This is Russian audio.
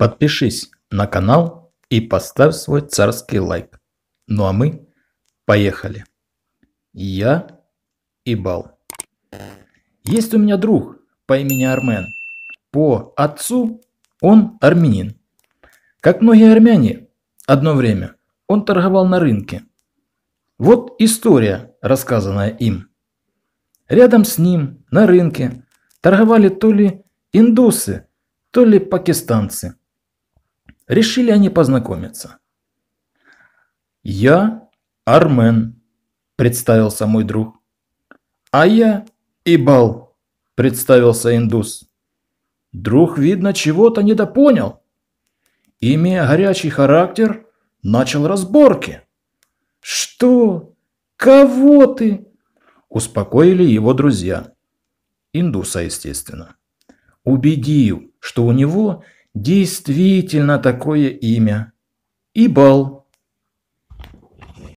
Подпишись на канал и поставь свой царский лайк. Ну а мы поехали. Я и Бал. Есть у меня друг по имени Армен. По отцу он армянин. Как многие армяне, одно время он торговал на рынке. Вот история, рассказанная им. Рядом с ним, на рынке, торговали то ли индусы, то ли пакистанцы – Решили они познакомиться. «Я Армен», – представился мой друг. «А я Ибал», – представился индус. Друг, видно, чего-то недопонял. Имея горячий характер, начал разборки. «Что? Кого ты?» Успокоили его друзья. Индуса, естественно. Убедил, что у него Действительно такое имя. и Ибал